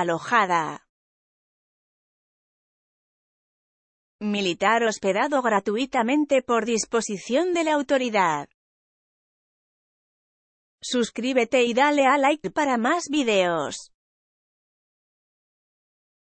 alojada. Militar hospedado gratuitamente por disposición de la autoridad. Suscríbete y dale a like para más videos.